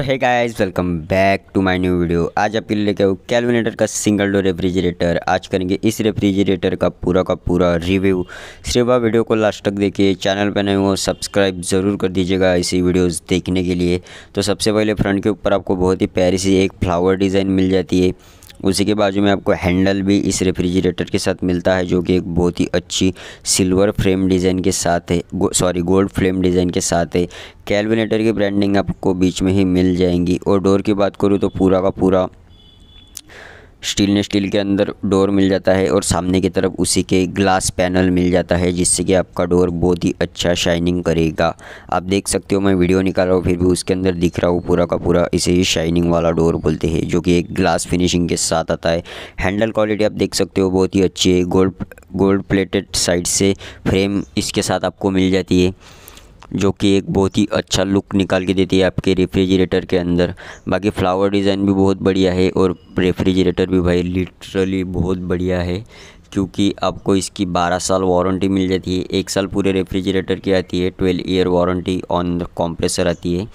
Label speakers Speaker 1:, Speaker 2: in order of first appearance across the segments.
Speaker 1: तो है guys welcome back to my new video आज आपके लिए लेके आओ कैलविनेटर का सिंगल डोर रेफ्रिजरेटर आज करेंगे इस रेफ्रिजरेटर का पूरा का पूरा रिव्यू सिर्फ आप वीडियो को लास्ट तक देखिए चैनल पर नए हो सब्सक्राइब ज़रूर कर दीजिएगा ऐसी वीडियोस देखने के लिए तो सबसे पहले फ्रंट के ऊपर आपको बहुत ही प्यारी सी एक फ्लावर डिज़ाइन मिल जाती है उसी के बाजू में आपको हैंडल भी इस रेफ्रिजरेटर के साथ मिलता है जो कि एक बहुत ही अच्छी सिल्वर फ्रेम डिज़ाइन के साथ है go, sorry gold frame design के साथ है कैलकुलेटर की ब्रांडिंग आपको बीच में ही मिल जाएंगी और डोर की बात करूँ तो पूरा का पूरा स्टीलनेस स्टील के अंदर डोर मिल जाता है और सामने की तरफ उसी के ग्लास पैनल मिल जाता है जिससे कि आपका डोर बहुत ही अच्छा शाइनिंग करेगा आप देख सकते हो मैं वीडियो निकाल रहा हूँ फिर भी उसके अंदर दिख रहा हूँ पूरा का पूरा इसे ही शाइनिंग वाला डोर बोलते हैं जो कि एक ग्लास फिनिशिंग के साथ आता है हैंडल क्वालिटी आप देख सकते हो बहुत ही अच्छी है गोल्ड गोल्ड प्लेटेड साइड से फ्रेम इसके साथ आपको मिल जाती है जो कि एक बहुत ही अच्छा लुक निकाल के देती है आपके रेफ्रिजरेटर के अंदर बाकी फ्लावर डिज़ाइन भी बहुत बढ़िया है और रेफ्रिजरेटर भी भाई लिटरली बहुत बढ़िया है क्योंकि आपको इसकी 12 साल वारंटी मिल जाती है एक साल पूरे रेफ्रिजरेटर की आती है twelve year warranty on the compressor आती है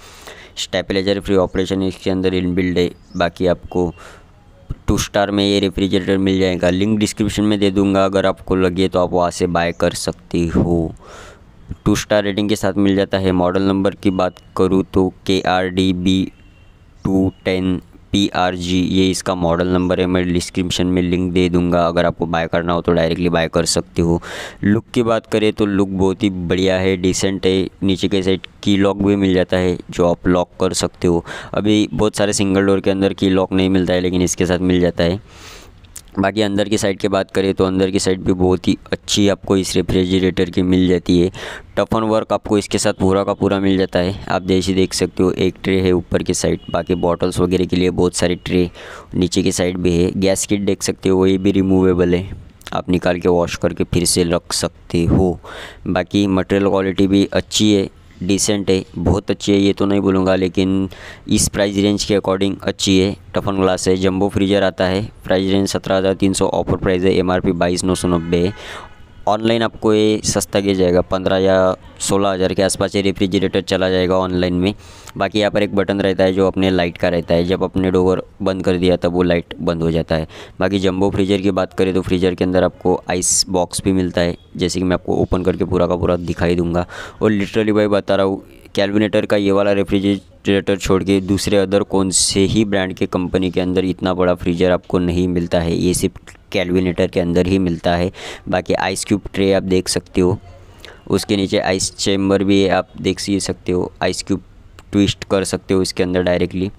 Speaker 1: स्टेपलाइजर फ्री ऑपरेशन इसके अंदर इनबिल्ड है बाकी आपको टू स्टार में ये रेफ्रिजरेटर मिल जाएगा लिंक डिस्क्रिप्शन में दे दूंगा अगर आपको लगे तो आप वहाँ से बाय कर सकती हो टू स्टार रेटिंग के साथ मिल जाता है मॉडल नंबर की बात करूँ तो K R D B two ten P R G ये इसका मॉडल नंबर है मैं डिस्क्रिप्शन में लिंक दे दूंगा अगर आपको बाय करना हो तो डायरेक्टली बाय कर सकते हो लुक की बात करें तो लुक बहुत ही बढ़िया है डिसेंट है नीचे के साइड की लॉक भी मिल जाता है जो आप लॉक कर सकते हो अभी बहुत सारे सिंगल डोर के अंदर की लॉक नहीं मिलता है लेकिन इसके साथ मिल जाता है बाकी अंदर की साइड की बात करें तो अंदर की साइड भी बहुत ही अच्छी आपको इस रेफ्रिजरेटर की मिल जाती है टफन वर्क आपको इसके साथ पूरा का पूरा मिल जाता है आप जैसे देख सकते हो एक ट्रे है ऊपर की साइड बाकी बॉटल्स वगैरह के लिए बहुत सारी ट्रे नीचे की साइड भी है गैस किट देख सकते हो वही भी रिमूवेबल है आप निकाल के वॉश करके फिर से रख सकते हो बाकी मटेरियल क्वालिटी भी अच्छी है डिसेंट है बहुत अच्छी है ये तो नहीं बोलूँगा लेकिन इस प्राइस रेंज के अकॉर्डिंग अच्छी है टफन ग्लास है जंबो फ्रीजर आता है प्राइस रेंज सत्रह हज़ार तीन सौ ऑफर प्राइस है एम आर पी बाईस नौ सौ नब्बे ऑनलाइन आपको ये सस्ता गिर जाएगा पंद्रह या सोलह हज़ार के आसपास ये रेफ्रिजरेटर चला जाएगा ऑनलाइन में बाकी यहाँ पर एक बटन रहता है जो अपने लाइट का रहता है जब अपने डोवर बंद कर दिया तब वो लाइट बंद हो जाता है बाकी जंबो फ्रीजर की बात करें तो फ्रीजर के अंदर आपको आइस बॉक्स भी मिलता है जैसे कि मैं आपको ओपन करके पूरा का पूरा दिखाई दूंगा और लिटरली भाई बता रहा हूँ कैलविनेटर का ये वाला रेफ्रिजरेटर छोड़ के दूसरे अदर कौन से ही ब्रांड के कंपनी के अंदर इतना बड़ा फ्रीजर आपको नहीं मिलता है ये सिर्फ कैलविनेटर के अंदर ही मिलता है बाकी आइस क्यूब ट्रे आप देख सकते हो उसके नीचे आइस चैम्बर भी आप देख सी सकते हो आइस क्यूब ट्विस्ट कर सकते हो इसके अंदर डायरेक्टली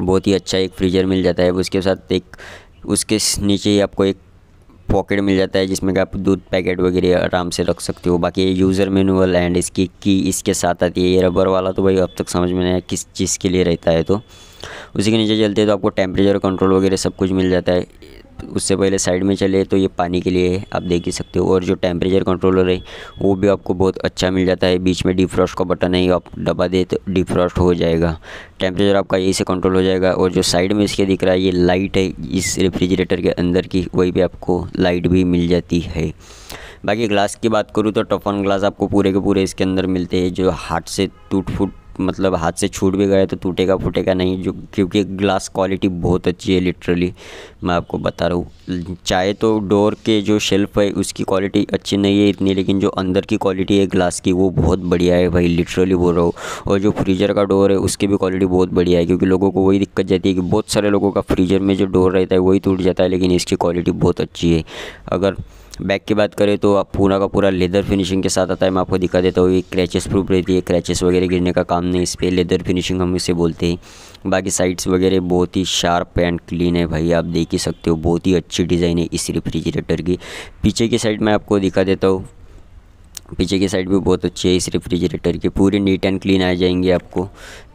Speaker 1: बहुत ही अच्छा एक फ्रीजर मिल जाता है उसके साथ एक उसके नीचे ही आपको एक पॉकेट मिल जाता है जिसमें कि आप दूध पैकेट वगैरह आराम से रख सकते हो बाकी ये यूज़र मैनुअल एंड इसकी की इसके साथ आती है ये रबर वाला तो भाई अब तक समझ में नहीं आया किस चीज़ के लिए रहता है तो उसी के नीचे चलते हैं तो आपको टेम्परेचर कंट्रोल वगैरह सब कुछ मिल जाता है उससे पहले साइड में चले तो ये पानी के लिए आप देख ही सकते हो और जो टेम्परेचर कंट्रोलर है वो भी आपको बहुत अच्छा मिल जाता है बीच में डिफ्रॉस्ट का बटन है आप दबा दे तो डिफ्रॉस्ट हो जाएगा टेम्परेचर आपका यही से कंट्रोल हो जाएगा और जो साइड में इसके दिख रहा है ये लाइट है इस रेफ्रिजरेटर के अंदर की वही भी आपको लाइट भी मिल जाती है बाकी ग्लास की बात करूँ तो टफन ग्लास आपको पूरे के पूरे इसके अंदर मिलते हैं जो हाथ से टूट फूट मतलब हाथ से छूट भी गए तो टूटेगा फूटेगा नहीं जो क्योंकि ग्लास क्वालिटी बहुत अच्छी है लिटरली मैं आपको बता रहा हूँ चाहे तो डोर के जो शेल्फ़ है उसकी क्वालिटी अच्छी नहीं है इतनी लेकिन जो अंदर की क्वालिटी है ग्लास की वो बहुत बढ़िया है भाई लिटरली बोल रहा हूँ और जो फ्रीजर का डोर है उसकी भी क्वालिटी बहुत बढ़िया है क्योंकि लोगों को वही दिक्कत जाती है कि बहुत सारे लोगों का फ्रीजर में जो डोर रहता है वही टूट जाता है लेकिन इसकी क्वालिटी बहुत अच्छी है अगर बैक की बात करें तो आप पूरा का पूरा लेदर फिनिशिंग के साथ आता है मैं आपको दिखा देता हूँ ये क्रैचेस प्रूफ रहती है क्रैचेस वगैरह गिरने का काम नहीं इस पर लेदर फिनिशिंग हम इसे बोलते हैं बाकी साइड्स वगैरह बहुत ही शार्प एंड क्लीन है भाई आप देख ही सकते हो बहुत ही अच्छी डिज़ाइन है इस रेफ्रिजरेटर की पीछे की साइड मैं आपको दिखा देता हूँ पीछे की साइड भी बहुत अच्छी है इस रेफ्रिजरेटर की पूरी नीट एंड क्लीन आ जाएंगे आपको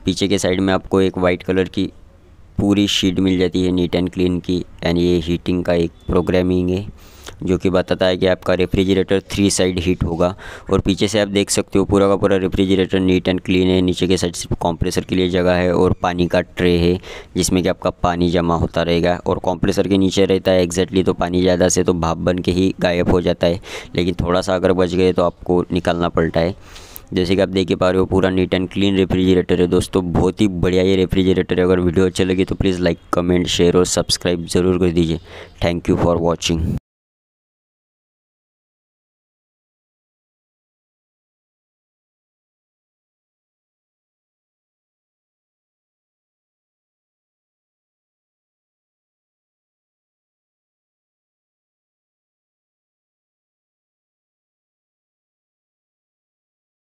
Speaker 1: पीछे के साइड में आपको एक वाइट कलर की पूरी शीट मिल जाती है नीट एंड क्लीन की एंड ये हीटिंग का एक प्रोग्रामिंग है जो कि बताता है कि आपका रेफ्रिजरेटर थ्री साइड हीट होगा और पीछे से आप देख सकते हो पूरा का पूरा रेफ्रिजरेटर नीट एंड क्लीन है नीचे के साइड सिर्फ कॉम्प्रेसर के लिए जगह है और पानी का ट्रे है जिसमें कि आपका पानी जमा होता रहेगा और कॉम्प्रेसर के नीचे रहता है एग्जैक्टली तो पानी ज़्यादा से तो भाप बन के ही गायब हो जाता है लेकिन थोड़ा सा अगर बच गए तो आपको निकालना पड़ता है जैसे कि आप देख पा रहे हो पूरा नीट एंड क्लीन रेफ्रिजरेटर है दोस्तों बहुत ही बढ़िया ये रेफ्रिजरेटर है अगर वीडियो अच्छी लगी तो प्लीज़ लाइक कमेंट शेयर और सब्सक्राइब ज़रूर कर दीजिए थैंक यू फॉर वॉचिंग